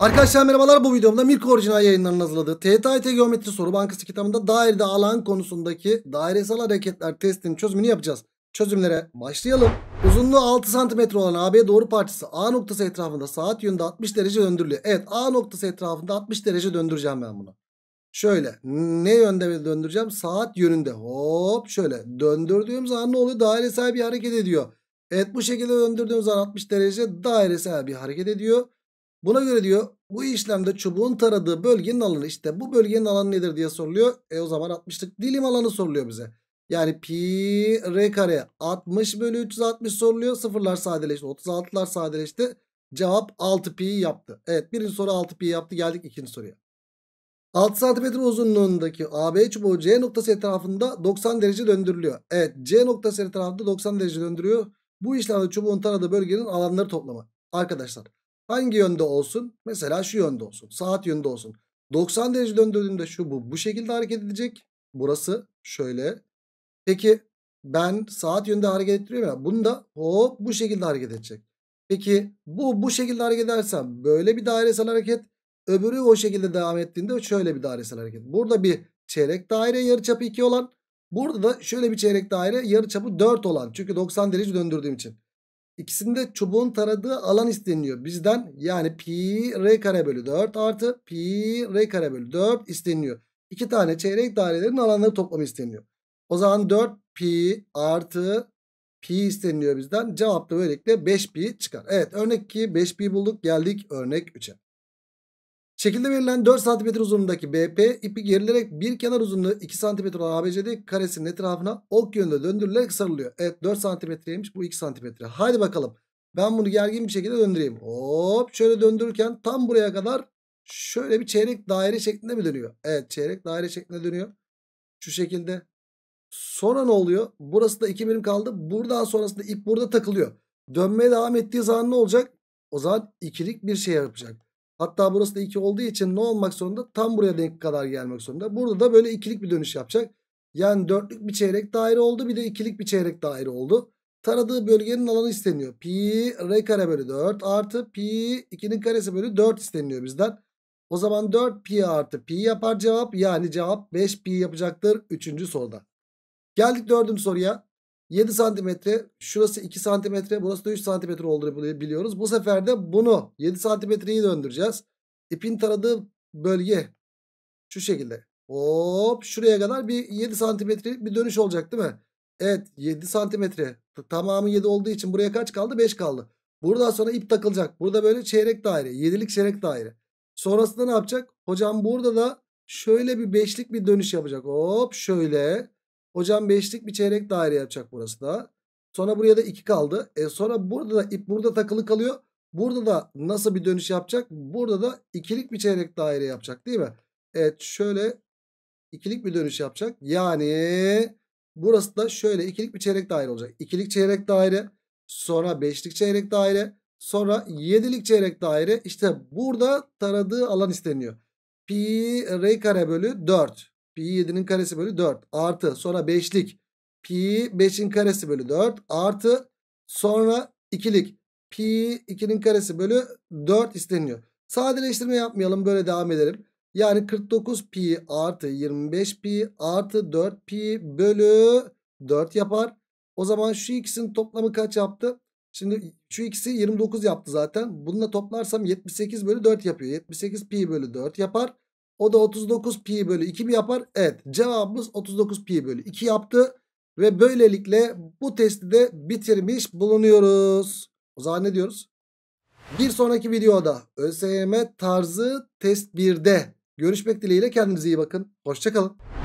Arkadaşlar merhabalar bu videomda Mirko Orijinal yayınlarının hazırladığı TTIT Geometri Soru Bankası kitabında dairede alan konusundaki dairesel hareketler testinin çözümünü yapacağız. Çözümlere başlayalım. Uzunluğu 6 cm olan AB doğru parçası A noktası etrafında saat yönünde 60 derece döndürülüyor. Evet A noktası etrafında 60 derece döndüreceğim ben bunu. Şöyle ne yönde döndüreceğim? Saat yönünde hop şöyle döndürdüğüm zaman ne oluyor? Dairesel bir hareket ediyor. Evet bu şekilde döndürdüğüm zaman 60 derece dairesel bir hareket ediyor. Buna göre diyor bu işlemde çubuğun taradığı bölgenin alanı işte bu bölgenin alanı nedir diye soruluyor. E o zaman 60'lık dilim alanı soruluyor bize. Yani pi r kare 60 bölü 360 soruluyor. Sıfırlar sadeleşti 36'lar sadeleşti. Cevap 6 pi yaptı. Evet birinci soru 6 pi yaptı geldik ikinci soruya. 6 cm uzunluğundaki AB çubuğu C noktası etrafında 90 derece döndürülüyor. Evet C noktası etrafında 90 derece döndürüyor. Bu işlemde çubuğun taradığı bölgenin alanları toplamı. Arkadaşlar Hangi yönde olsun? Mesela şu yönde olsun. Saat yönde olsun. 90 derece döndürdüğümde şu bu bu şekilde hareket edecek. Burası şöyle. Peki ben saat yönde hareket ettiriyorum ya. Bunu da hop bu şekilde hareket edecek. Peki bu bu şekilde hareket edersem böyle bir dairesel hareket. Öbürü o şekilde devam ettiğinde şöyle bir dairesel hareket. Burada bir çeyrek daire yarıçapı 2 olan. Burada da şöyle bir çeyrek daire yarıçapı 4 olan. Çünkü 90 derece döndürdüğüm için. İkisinde çubuğun taradığı alan isteniyor Bizden yani pi r kare bölü 4 artı pi r kare bölü 4 isteniyor. İki tane çeyrek dairelerin alanları toplamı isteniyor. O zaman 4 pi artı pi isteniyor bizden. Cevap da böylelikle 5 pi çıkar. Evet örnek 2 5 pi bulduk geldik örnek 3'e. Şekilde verilen 4 cm uzunluğundaki BP ipi gerilerek bir kenar uzunluğu 2 cm olan ABCD karesinin etrafına ok yönünde döndürülerek sarılıyor. Evet 4 cm'ymiş bu 2 cm. Haydi bakalım. Ben bunu gergin bir şekilde döndüreyim. Hop şöyle döndürürken tam buraya kadar şöyle bir çeyrek daire şeklinde mi dönüyor? Evet çeyrek daire şeklinde dönüyor. Şu şekilde. Sonra ne oluyor? Burası da 2 birim kaldı. Buradan sonrasında ip burada takılıyor. Dönmeye devam ettiği zaman ne olacak? O zaman ikilik bir şey yapacak. Hatta burası da 2 olduğu için ne olmak zorunda? Tam buraya denk kadar gelmek zorunda. Burada da böyle ikilik bir dönüş yapacak. Yani dörtlük bir çeyrek daire oldu bir de ikilik bir çeyrek daire oldu. Taradığı bölgenin alanı isteniyor. Pi r kare bölü 4 artı pi 2'nin karesi bölü 4 isteniyor bizden. O zaman 4 pi artı pi yapar cevap. Yani cevap 5 pi yapacaktır 3. soruda. Geldik 4. soruya. 7 santimetre şurası 2 santimetre burası da 3 santimetre olduğunu biliyoruz. Bu sefer de bunu 7 santimetreyi döndüreceğiz. İpin taradığı bölge şu şekilde. Hop şuraya kadar bir 7 santimetre bir dönüş olacak değil mi? Evet 7 santimetre tamamı 7 olduğu için buraya kaç kaldı? 5 kaldı. Buradan sonra ip takılacak. Burada böyle çeyrek daire 7'lik çeyrek daire. Sonrasında ne yapacak? Hocam burada da şöyle bir 5'lik bir dönüş yapacak. Hop şöyle. Hocam beşlik bir çeyrek daire yapacak burası da. Sonra buraya da 2 kaldı. E sonra burada da ip burada takılı kalıyor. Burada da nasıl bir dönüş yapacak? Burada da ikilik bir çeyrek daire yapacak değil mi? Evet şöyle ikilik bir dönüş yapacak. Yani burası da şöyle ikilik bir çeyrek daire olacak. İkilik çeyrek daire sonra beşlik çeyrek daire sonra yedilik çeyrek daire. İşte burada taradığı alan isteniyor. Pi r kare bölü 4. Pi 7'nin karesi bölü 4 artı sonra 5'lik pi 5'in karesi bölü 4 artı sonra 2'lik pi 2'nin karesi bölü 4 isteniyor. Sadeleştirme yapmayalım böyle devam edelim. Yani 49 pi artı 25 pi artı 4 pi bölü 4 yapar. O zaman şu ikisinin toplamı kaç yaptı? Şimdi şu ikisi 29 yaptı zaten. Bununla toplarsam 78 bölü 4 yapıyor. 78 pi bölü 4 yapar. O da 39 pi bölü 2 mi yapar? Evet cevabımız 39 pi bölü 2 yaptı. Ve böylelikle bu testi de bitirmiş bulunuyoruz. O zaman ne diyoruz? Bir sonraki videoda ÖSYM tarzı test 1'de görüşmek dileğiyle kendinize iyi bakın. Hoşçakalın.